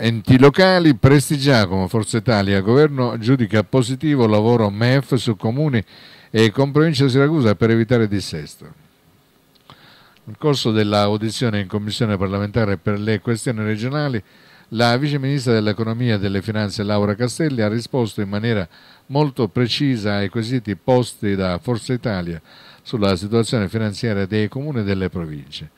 Enti locali, Prestigiacomo, Forza Italia, governo giudica positivo il lavoro MEF su comuni e con provincia di Siracusa per evitare dissesto. Nel corso dell'audizione in commissione parlamentare per le questioni regionali, la Vice Ministra dell'economia e delle finanze Laura Castelli ha risposto in maniera molto precisa ai quesiti posti da Forza Italia sulla situazione finanziaria dei comuni e delle province.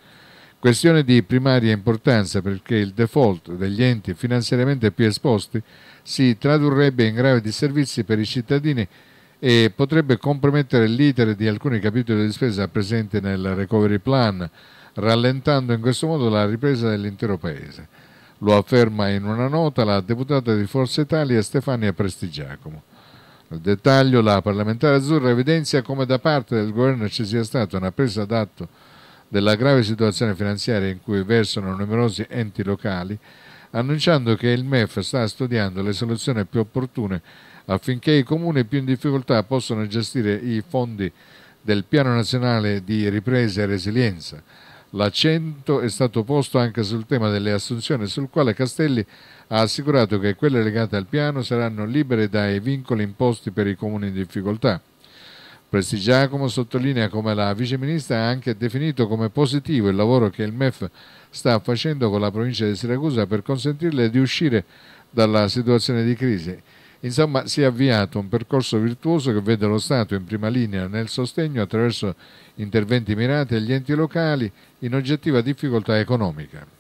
Questione di primaria importanza perché il default degli enti finanziariamente più esposti si tradurrebbe in gravi disservizi per i cittadini e potrebbe compromettere l'iter di alcuni capitoli di spesa presenti nel recovery plan, rallentando in questo modo la ripresa dell'intero Paese. Lo afferma in una nota la deputata di Forza Italia Stefania Prestigiacomo. Nel dettaglio, la parlamentare azzurra evidenzia come da parte del governo ci sia stata una presa d'atto della grave situazione finanziaria in cui versano numerosi enti locali, annunciando che il MEF sta studiando le soluzioni più opportune affinché i comuni più in difficoltà possano gestire i fondi del Piano Nazionale di Ripresa e Resilienza. L'accento è stato posto anche sul tema delle assunzioni, sul quale Castelli ha assicurato che quelle legate al piano saranno libere dai vincoli imposti per i comuni in difficoltà. Prestigiacomo sottolinea come la viceministra ha anche definito come positivo il lavoro che il MEF sta facendo con la provincia di Siracusa per consentirle di uscire dalla situazione di crisi. Insomma, si è avviato un percorso virtuoso che vede lo Stato in prima linea nel sostegno attraverso interventi mirati agli enti locali in oggettiva difficoltà economica.